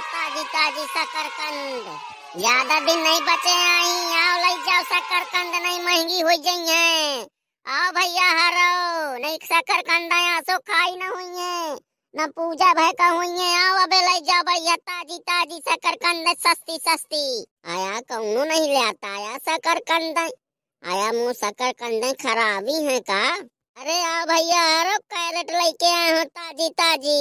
ताजी ताजी शकरकंद ज्यादा दिन नहीं बचे आई आओ ले जाओ शकरकंद नहीं महंगी हो जाई है आओ भैया हरो नहीं शकरकंद सो खाई न हुई है न पूजा भय का हुई है आओ अबे ले जाओ भैया ताजी ताजी शकरकंद सस्ती सस्ती आया कौनो नहीं ले आता आया शकरकंद आया मुँह शकरकंद खराबी है का अरे आओ भैया हरो कैरेट लेके आया हूँ ताजी ताजी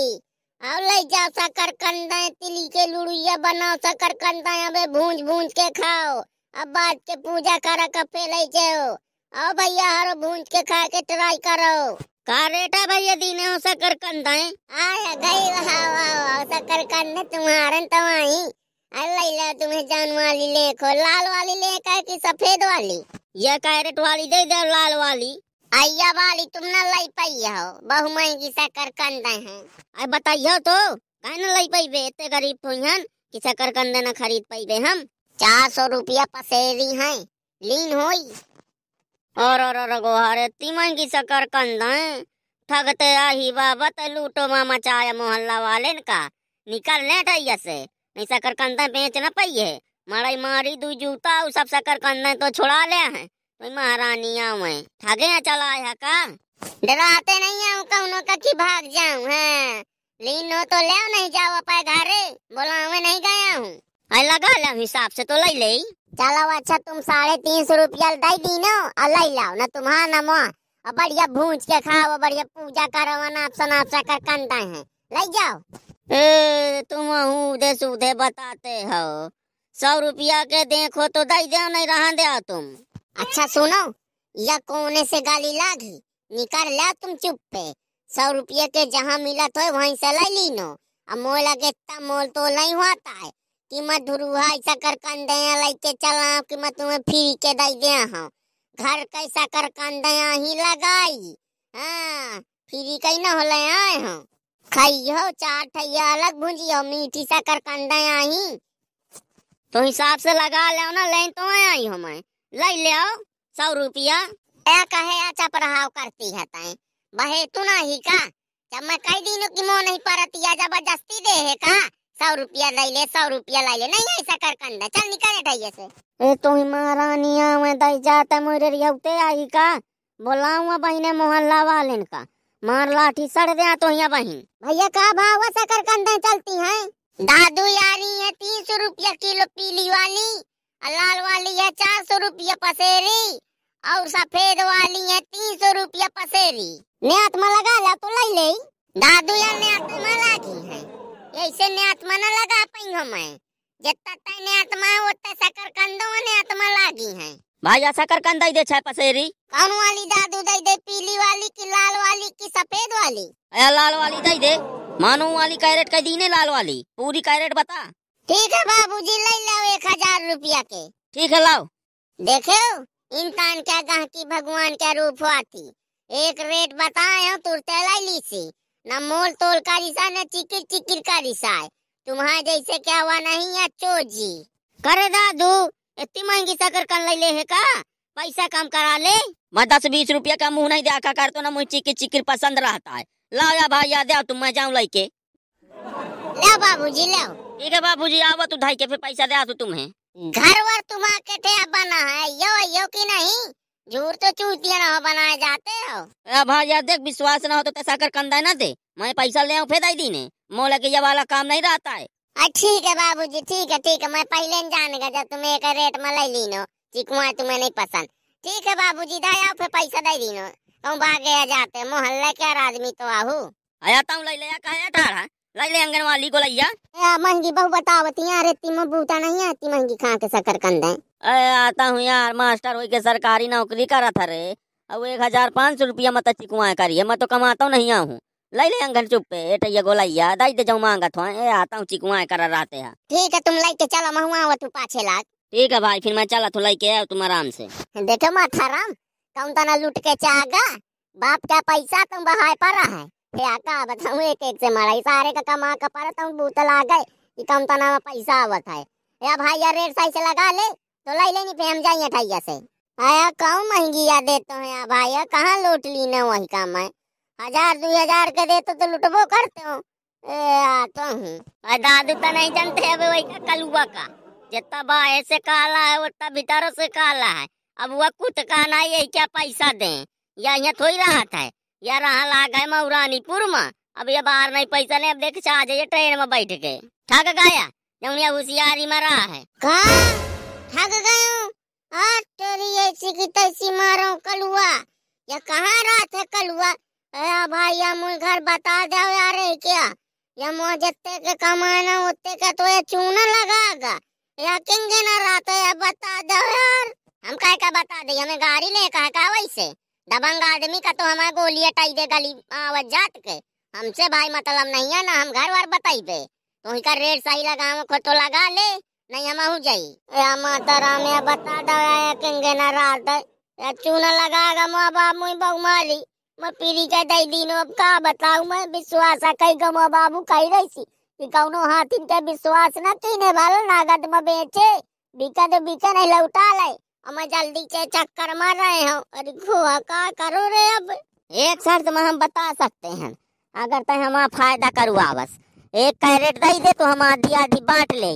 और ले जाओ शकर तिली के लुड़िया बनाओ शकर अबे भूंज भूंज के खाओ अब बात के पूजा करा कपे ले जाओ अब भैया हर भूंज के खा के ट्राई करो का रेट है भैया दीने हो शकर कंदा आया गई हाओ हाओ शकर कंदा तुम्हारे तो आई अल्लाह ला तुम्हें जान वाली ले खो लाल वाली ले का कि सफेद वाली ये कैरेट वाली दे दे लाल वाली आइया वाली तुम ना लाई पाई हो बहु महंगी शक्कर कर कंदे हैं बताइयो तो कहीं ना लाई पाई बे इतने गरीब हुईहन किसा शक्कर कंदे न खरीद पाई बे हम चार सौ रुपया पसेरी है लीन होई और और और गोहारे महंगी किसा कर है ठगते आही बाबा लूटो मामा चाय मोहल्ला वाले का निकल ले ठैया से नहीं सकर कंदा बेच न पाई है मारी मारी दू जूता सब सकर कंदे तो छुड़ा ले हैं कोई महारानिया मैं ठगे यहाँ चला है का डराते नहीं है कहनो का कि भाग जाऊं है लीनो तो ले नहीं जाओ पाए घरे बोला मैं नहीं गया हूं आ लगा ले हिसाब से तो ले ले चलो अच्छा तुम साढ़े तीन सौ रुपया दे दी नो और ले लाओ ना तुम्हारा ना माँ और बढ़िया भूज के खाओ बढ़िया पूजा करो नाप सनाप कर कंदा है ले जाओ ए तुम उधे सुधे बताते हो सौ रुपया के देखो तो दे दो नहीं रहा दे तुम अच्छा सुनो या कोने से गाली लागी निकाल ला तुम चुप पे सौ रुपये के जहाँ मिला तो वहीं से लाई लीनो अब मोल लगे इतना मोल तो नहीं होता है कि मैं धुरुआ ऐसा कर कंदे लेके चला कि मैं तुम्हें फिर के दे दिया हूँ घर कैसा कर कंदे ही लगाई हाँ फिर कहीं ना होले आए हूँ खाइयो चार ठैया अलग भुंजियो मीठी सा कर कंदे ही तो हिसाब से लगा लो ना लें तो आई हूँ मैं ले लियो सौ रुपया ऐ कहे अच्छा प्रभाव करती है तय बहे तू ना ही का जब मैं कई दिनों की मोह नहीं परती या जबरदस्ती दे है का सौ रुपया ले ले सौ रुपया ले ले नहीं ऐसा कर कंदा चल निकल ढाइये से ए तो ही महारानी आवे दई जात मोरे रियौते आई का बोलाऊं बहिने मोहल्ला वालेन का मार लाठी सड़ दे तो यहाँ बहिन भैया का भाव सकरकंदे चलती है दादू यारी है तीन सौ रुपया किलो पीली वाली लाल वाली है चार सौ रूपये पसेरी और सफेद वाली है तीन सौ रूपये पसेरी न्यात में लगा ला तो ले दादू या न्यात में लागी है ऐसे न्यात में न लगा पाई हम मैं जितना तय न्यात में है उतना शकर कंदो न्यात में लागी है भाई शकर कंद दे छह पसेरी कौन वाली दादू दे दे पीली वाली की लाल वाली की सफेद वाली लाल वाली दे दे मानो वाली कैरेट कह दी ने लाल वाली पूरी कैरेट बता ठीक है बाबूजी ले लो एक हजार रुपया के ठीक है लाओ देखो इंसान क्या गहकी भगवान क्या रूप आती एक रेट बताए तुरते ली सी न मोल तोल का रिसा न चिकिर चिकिर का रिसा है तुम्हारे जैसे क्या हुआ नहीं है जी करे दादू इतनी महंगी सकर कर ले ले है का पैसा कम करा ले मैं दस बीस रुपया का मुंह नहीं देखा कर तो ना मुझे चिकिर चिकिर पसंद रहता है लाओ या भाई या दे तुम मैं जाऊँ लेके लाओ जी लाओ ठीक है बाबू जी आवा तू तो ढाई के फिर पैसा दे आ तू तो तुम्हें घर वर तुम आके हम्म। थे अब बना है यो यो की नहीं झूठ तो चूतिया ना हो बनाए जाते हो अब हाँ यार देख विश्वास ना हो तो तैसा कर कंदा ना दे मैं पैसा ले आऊँ दाई दी ने मोला के ये वाला काम नहीं रहता है ठीक है बाबू जी ठीक है ठीक है मैं पहले जान गया जब तुम एक रेट में ले लीनो चिकुआ तुम्हें नहीं पसंद ठीक है बाबूजी दा आओ फिर पैसा दे दीनो तुम भाग गया जाते मोहल्ले के आदमी तो आहू आया तुम ले लिया कहा ठाड़ा लाइले अंगन वाली को लैया महंगी बहु बतावती अरे तिमो बूता नहीं आती महंगी खा के सकर कंदे आता हूँ यार मास्टर हो के सरकारी नौकरी करा था रे अब एक हजार पाँच सौ रुपया मत अच्छी कुआ करिए मैं तो कमाता हूँ नहीं आऊँ लाई ले अंगन चुप पे एटैया गोलैया दाई दे जाऊ मांगा थो ए आता हूँ चिकुआ कर रहते हैं ठीक है तुम लाई के चलो महुआ हुआ तू पाछे ला ठीक है भाई फिर मैं चला तू तो लै के आओ तुम आराम से देखो माथा राम कौन तना लूट के चाहगा बाप का पैसा तुम बहाय पा रहा है आका एक एक से मारा का कमा तुम आ गए कम तना तो में पैसा आवत है या भाई यार लगा ले तो लाई लेनी पे हम जाइए से आया महंगी या देते हो भाई कहाँ लूट ली ना वही काम है हजार दो हजार के देते तो, तो लुटबो करते हो ए तो हम्म। दादू तो नहीं जानते अब वही का कलुआ का जितना बा ऐसे काला है उतना भीतर से काला है अब वह कुछ कहना यही क्या पैसा दे या यहाँ थोड़ी राहत है यार यहाँ गए मऊरानीपुर में अब ये बाहर नहीं पैसा नहीं अब देख चाह जाइए ट्रेन में बैठ के ठग गया जमुनिया होशियारी में रहा है कहा ठग गया तेरी ऐसी की तैसी मारो कलुआ या कहाँ रात है कलुआ अरे हाँ भाई या मुझे घर बता जाओ यार क्या या मुझे जत्ते के कमाना होते का तो ये चूना लगाएगा या किंगे ना रात है या बता दो यार हम कह का बता दे हमें गाड़ी ले कहा वैसे दबंग आदमी का तो हमारे गोली हटाई दे गली जात के हमसे भाई मतलब नहीं है ना हम घर वार बताई पे तो इनका रेट सही लगाओ को तो लगा ले नहीं हम हो जाई माता राम या बता दवा या किंगे ना रात या चूना लगाएगा मां बाप मुई बहु माली मैं पीली के दई दिन अब का बताऊ मैं विश्वास कही गो बाबू कही रही थी कि कौनो हाथी के विश्वास न तीन भालो नागद में बेचे बिकत नहीं लौटा ले हम जल्दी के चक्कर मार रहे हो अरे गोवा का करो रे अब एक शर्त में हम बता सकते हैं अगर तय तो हम फायदा करुआ बस एक कैरेट दई दे तो हम आधी आधी बांट ले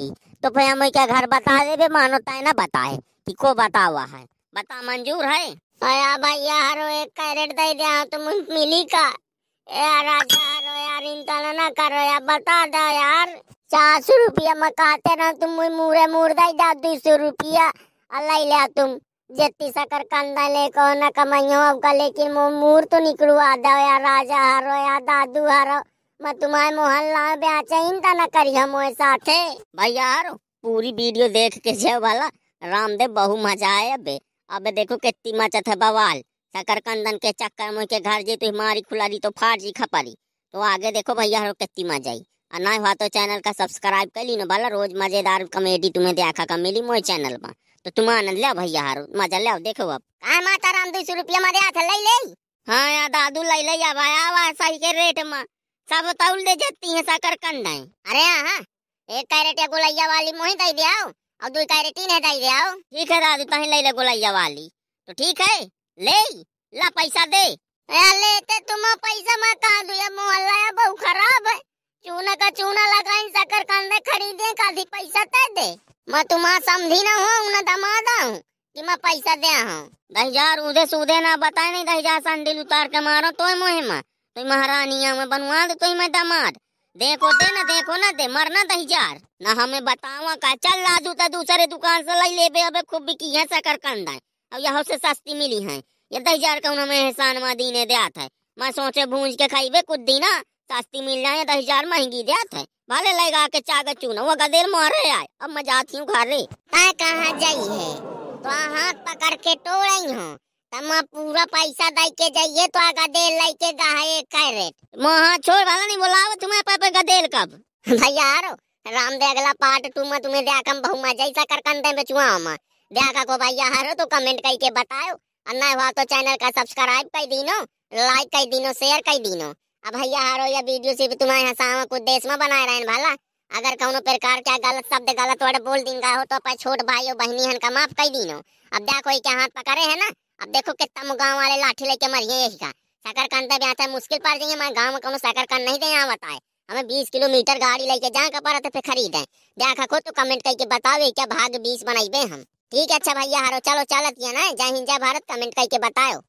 तो फिर हम क्या घर बता दे देवे मानो तय ना बताए कि को बता हुआ है बता मंजूर है अया भैया हरो एक कैरेट दे दे हाँ तो मिली का यार राजा हरो यार इंतला ना करो यार बता दो यार चार सौ रुपया मकाते ना तुम तो मुरे मुर दे दो दो सौ रुपया अल्लाह ले तुम जत्ती सकर कंदा ले को न कमाइयो अब का लेकिन मो मूर तो निकलू आधा या राजा हारो या दादू हारो मैं तुम्हारे मोहल्ला में बेचा इंदा न करियो मोए साथे भैया हारो पूरी वीडियो देख के जे वाला रामदेव बहु मजा आए अबे अबे देखो कितनी मचत है बवाल सकरकंदन के चक्कर में के घर जी तो हमारी खुलारी तो फाड़ जी खपारी तो आगे देखो भैया हो कितनी मजा आई और ना हुआ तो चैनल का सब्सक्राइब कर ली ना भला रोज मजेदार कॉमेडी तुम्हें देखा का मिली मोए चैनल में तो तुम आनंद लिया भैया हारो मजा लिया देखो अब का हाँ, माता राम दो सौ रुपया मारे आता ले ले हाँ यार दादू ले ले अब भाई हुआ सही के रेट में सब तौल दे जाती है साकर कंदा अरे हाँ, हाँ एक कैरेट या गोलैया वाली मोही दे दियाओ और दो कैरेट ही नहीं दे दियाओ ठीक है दादू तही ले ले गोलैया वाली तो ठीक है ले ला पैसा दे लेते तो तुम पैसा मैं कहा दू मोहल्ला या बहुत खराब है चूना का चूना लगाई साकर कंदे खरीदे का पैसा तय दे मैं तुम्हारा समझी ना हूँ ना दमादा हूँ कि मैं पैसा दे हूँ दहजार उधे सुधे ना बताए नहीं दहजार संडिल उतार के मारो तो मोहे में तुम महारानी में बनवा दो तो मैं दमाद देखो दे ना देखो ना दे मरना दहजार न हमें बतावा का चल लाजू तो दूसरे दुकान से लाई लेबे अबे खूब बिकी है सकर कंदा अब यहाँ से सस्ती मिली है ये दहजार का उन्होंने एहसान में दीने दिया था मैं सोचे भूंज के खाई कुछ दी सस्ती मिल जाए दस हजार महंगी देते है भले लगा के चाग चूना वो गदेल मारे आए अब मैं जाती हूँ घर कहाँ कहाँ जाई है तो हाथ पकड़ के रही हूँ तमा पूरा पैसा दे के जाइए तो आ गदेल लाई के गए कैरेट महा छोड़ वाला नहीं बोलाओ तुम्हें पापा गदेल कब भैया आरो राम दे अगला पार्ट टू में तुम्हें देखा कम बहु मजा जैसा कर कंधे में चुआ हम देखा को भैया हारो तो कमेंट करके बताओ और ना हुआ तो चैनल का सब्सक्राइब कर दीनो लाइक कर दीनो शेयर कर दीनो अब भैया हारो या वीडियो सिर्फ तुम्हारे हसावा को देश में बनाए रहे भाला अगर कोनो प्रकार के गलत शब्द गलत वर्ड बोल दिनगा हो तो अपन छोट भाई और बहनी हन का माफ कर दीनो अब देखो ये क्या हाथ पकड़े है ना अब देखो कितना मुगाव वाले लाठी लेके मरिए यही का शकर कान तब यहाँ मुश्किल पड़ जाएंगे हमारे गाँव में कोनो शकर कान नहीं दे यहाँ बताए हमें बीस किलोमीटर गाड़ी लेके जहाँ का पड़ा फिर खरीदे देखा खो तो कमेंट करके बतावे क्या भाग बीस बनाइबे हम ठीक है अच्छा भैया हारो चलो चलत ना जय हिंद जय भारत कमेंट करके बताओ